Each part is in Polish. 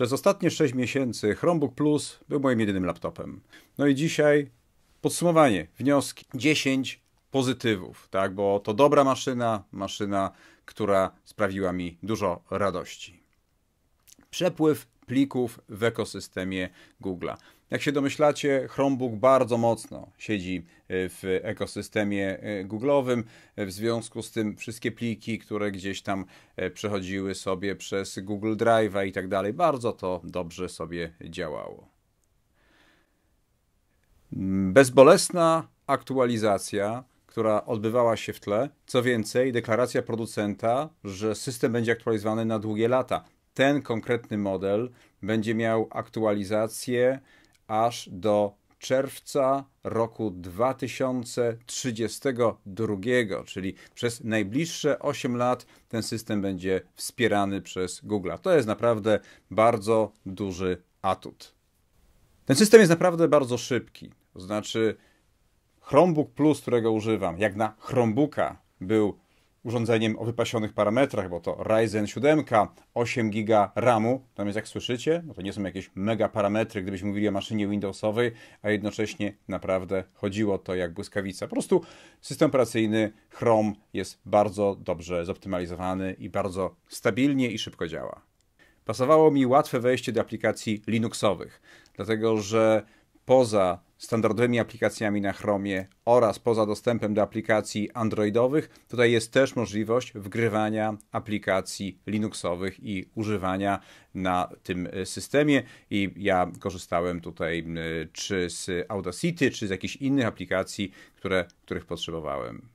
Przez ostatnie 6 miesięcy Chromebook Plus był moim jedynym laptopem. No i dzisiaj podsumowanie, wnioski. 10 pozytywów, tak, bo to dobra maszyna, maszyna, która sprawiła mi dużo radości. Przepływ plików w ekosystemie Google'a. Jak się domyślacie, Chromebook bardzo mocno siedzi e, w ekosystemie e, Google'owym. E, w związku z tym wszystkie pliki, które gdzieś tam przechodziły sobie przez Google Drive'a i tak dalej, bardzo to dobrze sobie działało. Bezbolesna aktualizacja która odbywała się w tle. Co więcej, deklaracja producenta, że system będzie aktualizowany na długie lata. Ten konkretny model będzie miał aktualizację aż do czerwca roku 2032, czyli przez najbliższe 8 lat ten system będzie wspierany przez Google. To jest naprawdę bardzo duży atut. Ten system jest naprawdę bardzo szybki. To znaczy, Chromebook Plus, którego używam, jak na Chromebooka był urządzeniem o wypasionych parametrach, bo to Ryzen 7, 8 GB RAMu, natomiast jak słyszycie, no to nie są jakieś mega parametry, gdybyśmy mówili o maszynie Windowsowej, a jednocześnie naprawdę chodziło to jak błyskawica. Po prostu system operacyjny Chrome jest bardzo dobrze zoptymalizowany i bardzo stabilnie i szybko działa. Pasowało mi łatwe wejście do aplikacji Linuxowych, dlatego że poza standardowymi aplikacjami na Chromie oraz poza dostępem do aplikacji Androidowych, tutaj jest też możliwość wgrywania aplikacji Linuxowych i używania na tym e, systemie. I ja korzystałem tutaj czy z Audacity, czy z jakichś innych aplikacji, które, których potrzebowałem.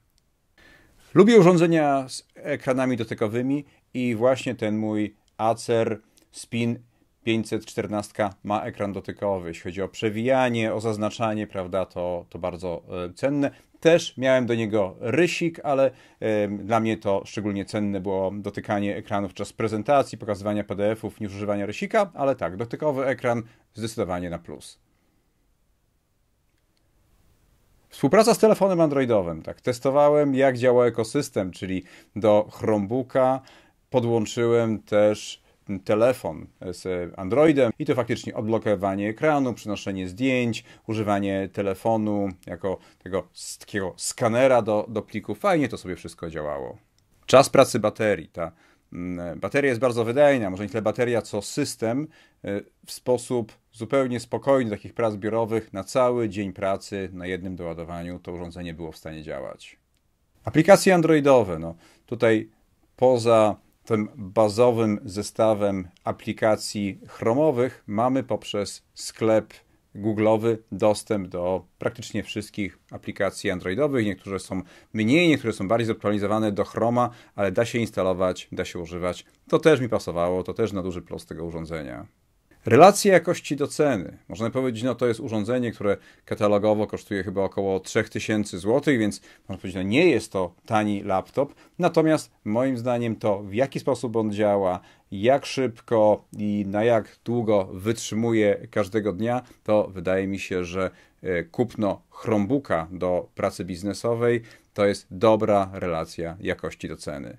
Lubię urządzenia z ekranami dotykowymi i właśnie ten mój Acer Spin 514 ma ekran dotykowy. Jeśli chodzi o przewijanie, o zaznaczanie, prawda, to, to bardzo e, cenne. Też miałem do niego rysik, ale y, dla mnie to szczególnie cenne było dotykanie ekranów czasie prezentacji, pokazywania PDF-ów niż używania rysika, ale tak, dotykowy ekran zdecydowanie na plus. Współpraca z telefonem androidowym, tak. Testowałem, jak działa ekosystem, czyli do Chromebooka podłączyłem też telefon z Androidem i to faktycznie odblokowanie ekranu, przenoszenie zdjęć, używanie telefonu jako tego takiego skanera do, do pliku. Fajnie to sobie wszystko działało. Czas pracy baterii. Ta mm, bateria jest bardzo wydajna, może nie tyle bateria, co system e, w sposób zupełnie spokojny takich prac biurowych na cały dzień pracy na jednym doładowaniu to urządzenie było w stanie działać. Aplikacje androidowe, no tutaj poza tym bazowym zestawem aplikacji chromowych mamy poprzez sklep Google'owy dostęp do praktycznie wszystkich aplikacji Androidowych. Niektóre są mniej, niektóre są bardziej zoptymalizowane do Chroma, ale da się instalować, da się używać. To też mi pasowało, to też na duży plus tego urządzenia. Relacje jakości do ceny. Można powiedzieć, no to jest urządzenie, które katalogowo kosztuje chyba około 3000 zł, więc można powiedzieć, no nie jest to tani laptop. Natomiast moim zdaniem to w jaki sposób on działa, jak szybko i na jak długo wytrzymuje każdego dnia, to wydaje mi się, że e, kupno Chromebooka do pracy biznesowej to jest dobra relacja jakości do ceny.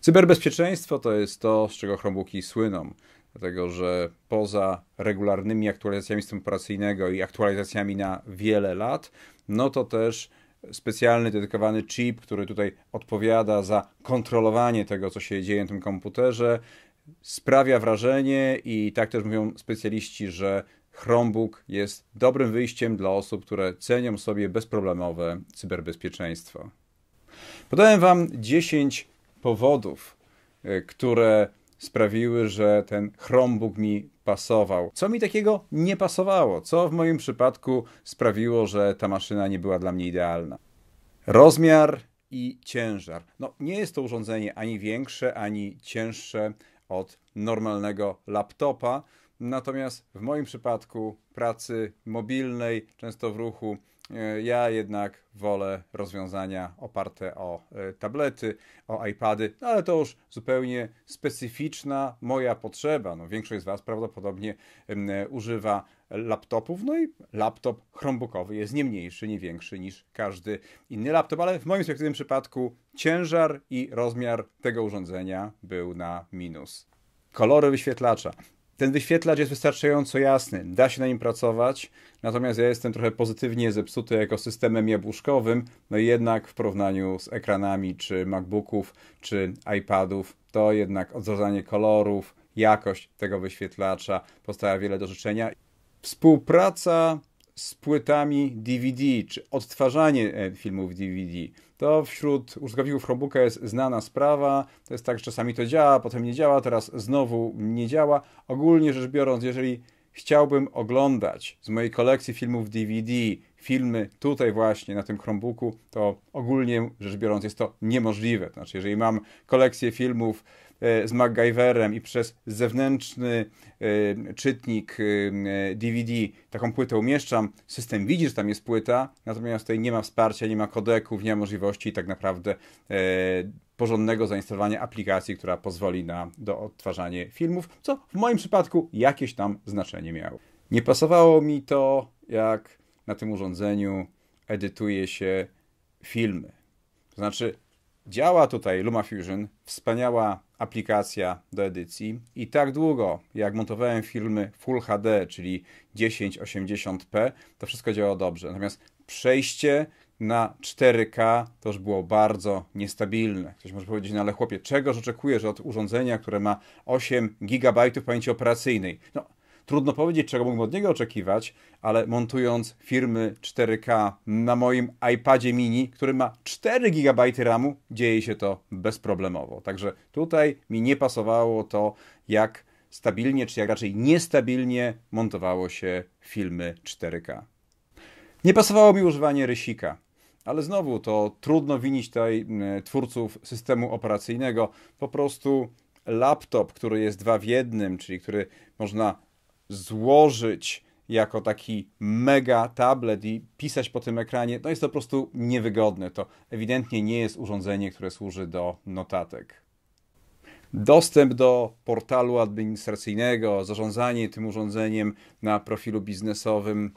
Cyberbezpieczeństwo to jest to, z czego Chromebooki słyną dlatego że poza regularnymi aktualizacjami systemu operacyjnego i aktualizacjami na wiele lat, no to też specjalny, dedykowany chip, który tutaj odpowiada za kontrolowanie tego, co się dzieje na tym komputerze, sprawia wrażenie i tak też mówią specjaliści, że Chromebook jest dobrym wyjściem dla osób, które cenią sobie bezproblemowe cyberbezpieczeństwo. Podałem Wam 10 powodów, e, które sprawiły, że ten Chromebook mi pasował. Co mi takiego nie pasowało? Co w moim przypadku sprawiło, że ta maszyna nie była dla mnie idealna? Rozmiar i ciężar. No, nie jest to urządzenie ani większe, ani cięższe od normalnego laptopa. Natomiast w moim przypadku pracy mobilnej, często w ruchu, E, ja jednak wolę rozwiązania oparte o e, tablety, o iPady, no ale to już zupełnie specyficzna moja potrzeba. No, większość z Was prawdopodobnie e, używa laptopów, no i laptop chrombukowy jest nie mniejszy, nie większy niż każdy inny laptop, ale w moim spektrum przypadku ciężar i rozmiar tego urządzenia był na minus. Kolory wyświetlacza. Ten wyświetlacz jest wystarczająco jasny, da się na nim pracować, natomiast ja jestem trochę pozytywnie zepsuty ekosystemem jabłuszkowym, no i jednak w porównaniu z ekranami, czy MacBooków, czy iPadów, to jednak odzorowanie kolorów, jakość tego wyświetlacza pozostawia wiele do życzenia. Współpraca z płytami DVD, czy odtwarzanie e, filmów DVD to wśród użytkowników Chromebooka jest znana sprawa. To jest tak, że czasami to działa, potem nie działa, teraz znowu nie działa. Ogólnie rzecz biorąc, jeżeli chciałbym oglądać z mojej kolekcji filmów DVD filmy tutaj właśnie na tym Chromebooku, to ogólnie rzecz biorąc jest to niemożliwe. znaczy, jeżeli mam kolekcję filmów E, z MacGyverem i przez zewnętrzny e, czytnik DVD e, taką płytę umieszczam, system widzi, że tam jest płyta, natomiast tutaj nie ma wsparcia, nie ma kodeków, nie ma możliwości tak naprawdę porządnego zainstalowania aplikacji, która pozwoli na odtwarzania filmów, co w moim przypadku jakieś tam znaczenie miało. Nie pasowało mi to, jak na tym urządzeniu edytuje się filmy. To znaczy, działa tutaj LumaFusion, wspaniała aplikacja do edycji i tak długo jak montowałem filmy Full HD, czyli 1080p, to wszystko działało dobrze. Natomiast przejście na 4K to już było bardzo niestabilne. Ktoś może powiedzieć, no ale chłopie, czegoż oczekujesz od urządzenia, które ma 8 GB pamięci operacyjnej? No, Trudno powiedzieć, czego mógłbym od niego oczekiwać, ale montując firmy 4K na moim iPadzie mini, który ma 4 GB RAMu, dzieje się to bezproblemowo. Także tutaj mi nie pasowało to, jak stabilnie, czy jak raczej niestabilnie montowało się filmy 4K. Nie pasowało mi używanie rysika. Ale znowu to trudno winić tutaj twórców systemu operacyjnego. Po prostu laptop, który jest dwa w jednym, czyli który można złożyć jako taki mega tablet i pisać po tym ekranie, no jest to po prostu niewygodne. To ewidentnie nie jest urządzenie, które służy do notatek. Dostęp do portalu administracyjnego, zarządzanie tym urządzeniem na profilu biznesowym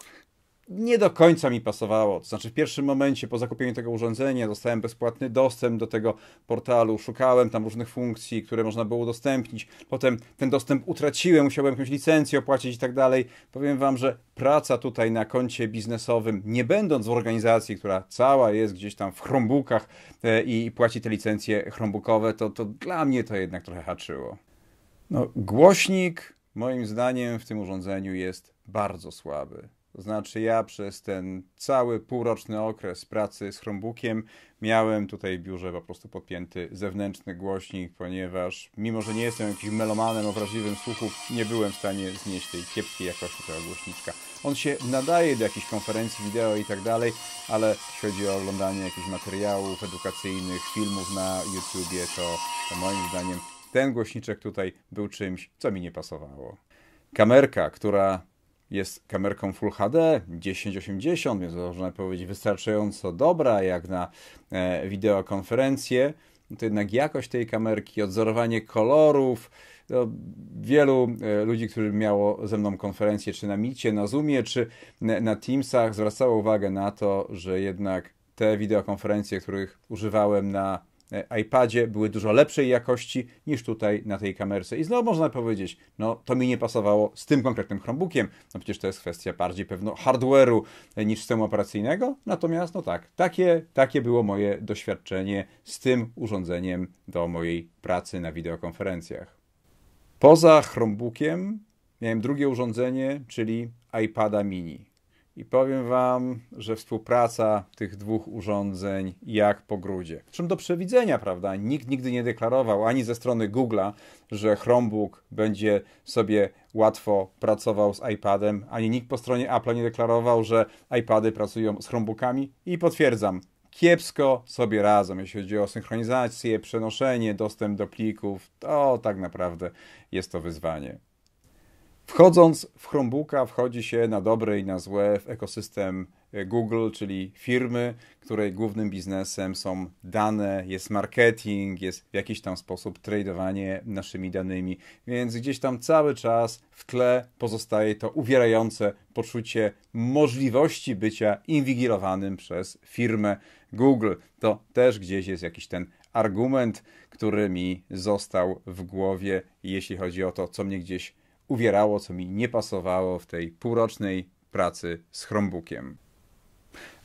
nie do końca mi pasowało. To znaczy, w pierwszym momencie po zakupieniu tego urządzenia dostałem bezpłatny dostęp do tego portalu, szukałem tam różnych funkcji, które można było udostępnić. Potem ten dostęp utraciłem, musiałem jakąś licencję opłacić i tak dalej. Powiem Wam, że praca tutaj na koncie biznesowym, nie będąc w organizacji, która cała jest gdzieś tam w chrombookach e, i płaci te licencje chrombukowe, to, to dla mnie to jednak trochę haczyło. No, głośnik moim zdaniem w tym urządzeniu jest bardzo słaby. To znaczy ja przez ten cały półroczny okres pracy z Chromebookiem miałem tutaj w biurze po prostu podpięty zewnętrzny głośnik, ponieważ mimo, że nie jestem jakimś melomanem o wrażliwym słuchu, nie byłem w stanie znieść tej kiepskiej jakości tego głośniczka. On się nadaje do jakichś konferencji wideo i tak dalej, ale jeśli chodzi o oglądanie jakichś materiałów edukacyjnych, filmów na YouTubie, to, to moim zdaniem ten głośniczek tutaj był czymś, co mi nie pasowało. Kamerka, która jest kamerką Full HD 1080, więc można powiedzieć wystarczająco dobra jak na e, wideokonferencję. To jednak jakość tej kamerki, odzorowanie kolorów. No, wielu e, ludzi, którzy miało ze mną konferencję, czy na Micie, na Zoomie, czy na, na Teamsach, zwracało uwagę na to, że jednak te wideokonferencje, których używałem na E, iPadzie były dużo lepszej jakości niż tutaj na tej kamerce. I znowu można powiedzieć, no to mi nie pasowało z tym konkretnym Chromebookiem. No przecież to jest kwestia bardziej pewno hardware'u e, niż systemu operacyjnego. Natomiast no tak, takie, takie było moje doświadczenie z tym urządzeniem do mojej pracy na wideokonferencjach. Poza Chromebookiem miałem drugie urządzenie, czyli iPada mini i powiem Wam, że współpraca tych dwóch urządzeń jak po grudzie. Czym do przewidzenia, prawda? Nikt nigdy nie deklarował ani ze strony Google'a, że Chromebook będzie sobie łatwo pracował z iPadem, ani nikt po stronie Apple nie deklarował, że iPady pracują z Chromebookami i potwierdzam, kiepsko sobie razem, jeśli chodzi o synchronizację, przenoszenie, dostęp do plików, to tak naprawdę jest to wyzwanie. Wchodząc w Chromebooka wchodzi się na dobre i na złe w ekosystem e, Google, czyli firmy, której głównym biznesem są dane, jest marketing, jest w jakiś tam sposób tradowanie naszymi danymi. Więc gdzieś tam cały czas w tle pozostaje to uwierające poczucie możliwości bycia inwigilowanym przez firmę Google. To też gdzieś jest jakiś ten argument, który mi został w głowie, jeśli chodzi o to, co mnie gdzieś uwierało, co mi nie pasowało w tej półrocznej pracy z Chromebookiem.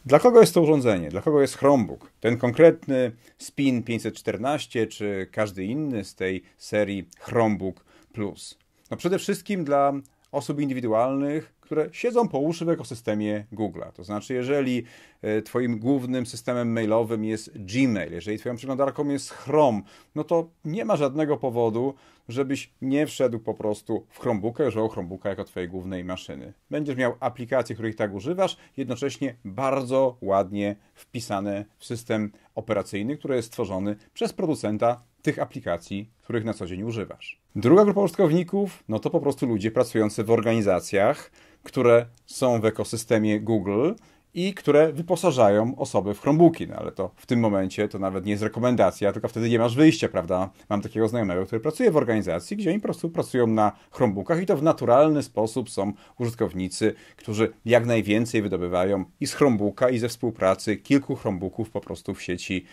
Dla kogo jest to urządzenie? Dla kogo jest Chromebook? Ten konkretny Spin 514 czy każdy inny z tej serii Chromebook Plus? No przede wszystkim dla osób indywidualnych, które siedzą po uszy w ekosystemie Google'a. To znaczy, jeżeli e, Twoim głównym systemem mailowym jest Gmail, jeżeli Twoją przeglądarką jest Chrome, no to nie ma żadnego powodu, żebyś nie wszedł po prostu w Chromebooka, używał Chromebooka jako Twojej głównej maszyny. Będziesz miał aplikacje, których tak używasz, jednocześnie bardzo ładnie wpisane w system operacyjny, który jest stworzony przez producenta tych aplikacji, których na co dzień używasz. Druga grupa użytkowników, no to po prostu ludzie pracujący w organizacjach, które są w ekosystemie Google i które wyposażają osoby w Chromebooki. No ale to w tym momencie to nawet nie jest rekomendacja, tylko wtedy nie masz wyjścia, prawda? Mam takiego znajomego, który pracuje w organizacji, gdzie oni po prostu pracują na Chromebookach i to w naturalny sposób są użytkownicy, którzy jak najwięcej wydobywają i z Chromebooka, i ze współpracy kilku Chromebooków po prostu w sieci,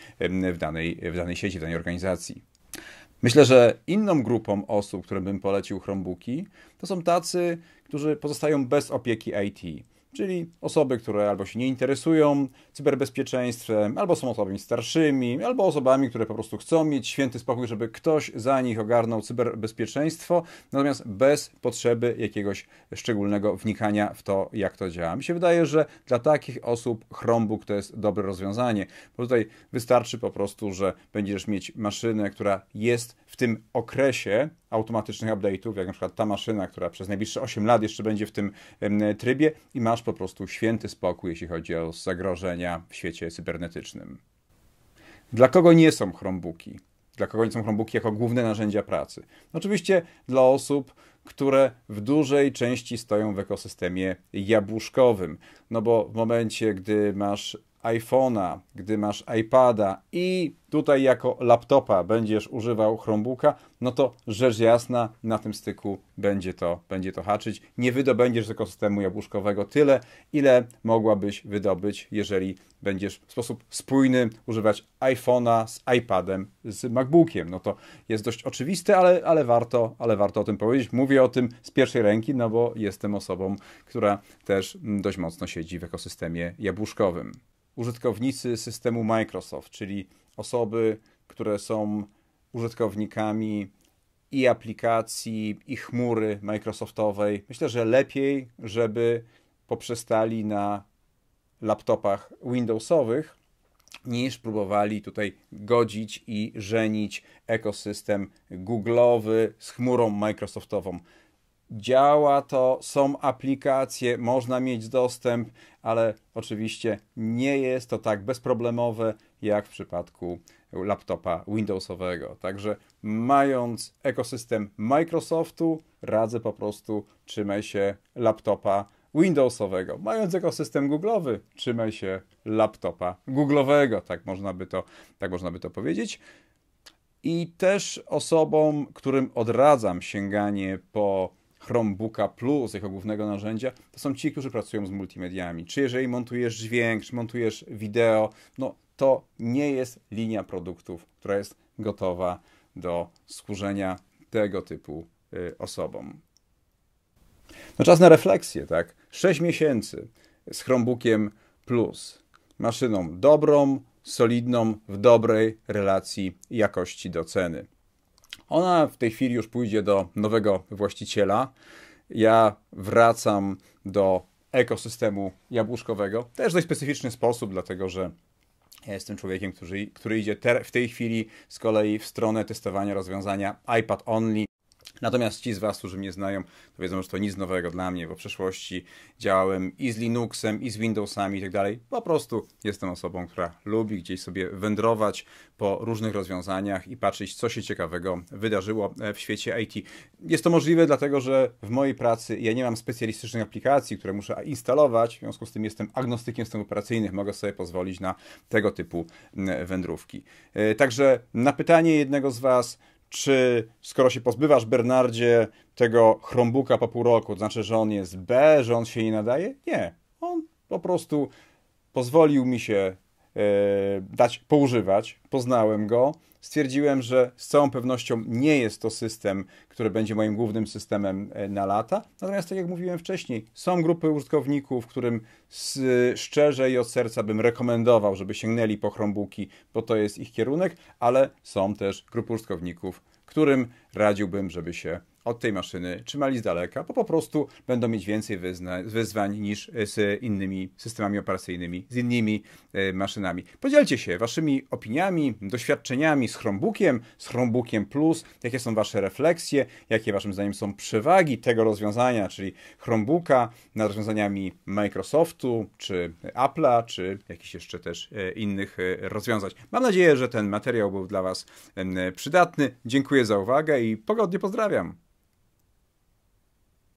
w danej, w danej sieci, w danej organizacji. Myślę, że inną grupą osób, którym bym polecił Chromebooki, to są tacy, którzy pozostają bez opieki IT czyli osoby, które albo się nie interesują cyberbezpieczeństwem, albo są osobami starszymi, albo osobami, które po prostu chcą mieć święty spokój, żeby ktoś za nich ogarnął cyberbezpieczeństwo, natomiast bez potrzeby jakiegoś szczególnego wnikania w to, jak to działa. Mi się wydaje, że dla takich osób Chromebook to jest dobre rozwiązanie, bo tutaj wystarczy po prostu, że będziesz mieć maszynę, która jest w tym okresie automatycznych update'ów, jak na przykład ta maszyna, która przez najbliższe 8 lat jeszcze będzie w tym trybie i masz po prostu święty spokój, jeśli chodzi o zagrożenia w świecie cybernetycznym. Dla kogo nie są Chromebooki? Dla kogo nie są Chromebooki jako główne narzędzia pracy? Oczywiście dla osób, które w dużej części stoją w ekosystemie jabłuszkowym. No bo w momencie, gdy masz iPhone'a, gdy masz iPada i tutaj jako laptopa będziesz używał Chromebooka, no to rzecz jasna na tym styku będzie to, będzie to haczyć. Nie wydobędziesz z ekosystemu jabłuszkowego tyle, ile mogłabyś wydobyć, jeżeli będziesz w sposób spójny używać iPhone'a z iPadem, z MacBookiem. No to jest dość oczywiste, ale, ale, warto, ale warto o tym powiedzieć. Mówię o tym z pierwszej ręki, no bo jestem osobą, która też mm, dość mocno siedzi w ekosystemie jabłuszkowym użytkownicy systemu Microsoft, czyli osoby, które są użytkownikami i aplikacji, i chmury Microsoftowej. Myślę, że lepiej, żeby poprzestali na laptopach Windowsowych, niż próbowali tutaj godzić i żenić ekosystem Google'owy z chmurą Microsoftową. Działa to, są aplikacje, można mieć dostęp, ale oczywiście nie jest to tak bezproblemowe jak w przypadku laptopa Windowsowego. Także mając ekosystem Microsoftu, radzę po prostu trzymaj się laptopa Windowsowego. Mając ekosystem Google'owy, trzymaj się laptopa Google'owego, tak można by to, tak można by to powiedzieć. I też osobom, którym odradzam sięganie po Chromebooka Plus, jako głównego narzędzia, to są ci, którzy pracują z multimediami. Czy jeżeli montujesz dźwięk, czy montujesz wideo, no to nie jest linia produktów, która jest gotowa do służenia tego typu y, osobom. No czas na refleksję, tak? 6 miesięcy z Chromebookiem Plus. Maszyną dobrą, solidną, w dobrej relacji jakości do ceny. Ona w tej chwili już pójdzie do nowego właściciela. Ja wracam do ekosystemu jabłuszkowego. Też dość specyficzny sposób, dlatego że ja jestem człowiekiem, który, który idzie ter, w tej chwili z kolei w stronę testowania rozwiązania iPad only, Natomiast ci z Was, którzy mnie znają, to wiedzą, że to nic nowego dla mnie, bo w przeszłości działałem i z Linuxem, i z Windowsami i tak dalej. Po prostu jestem osobą, która lubi gdzieś sobie wędrować po różnych rozwiązaniach i patrzeć, co się ciekawego wydarzyło e, w świecie IT. Jest to możliwe, dlatego że w mojej pracy ja nie mam specjalistycznych aplikacji, które muszę instalować, w związku z tym jestem agnostykiem system operacyjnych, mogę sobie pozwolić na tego typu wędrówki. E, także na pytanie jednego z Was, czy skoro się pozbywasz, Bernardzie, tego chrombuka po pół roku, to znaczy, że on jest B, że on się nie nadaje? Nie. On po prostu pozwolił mi się e, dać, poużywać, poznałem go, stwierdziłem, że z całą pewnością nie jest to system, który będzie moim głównym systemem e, na lata. Natomiast, tak jak mówiłem wcześniej, są grupy użytkowników, którym z, szczerze i od serca bym rekomendował, żeby sięgnęli po Chromebooki, bo to jest ich kierunek, ale są też grupy użytkowników, którym radziłbym, żeby się od tej maszyny, trzymali z daleka, bo po prostu będą mieć więcej wyzwań niż z innymi systemami operacyjnymi, z innymi e, maszynami. Podzielcie się waszymi opiniami, doświadczeniami z Chromebookiem, z Chromebookiem Plus, jakie są wasze refleksje, jakie waszym zdaniem są przewagi tego rozwiązania, czyli Chromebooka nad rozwiązaniami Microsoftu, czy Apple'a, czy jakichś jeszcze też e, innych e, rozwiązań. Mam nadzieję, że ten materiał był dla was przydatny. Dziękuję za uwagę i pogodnie pozdrawiam.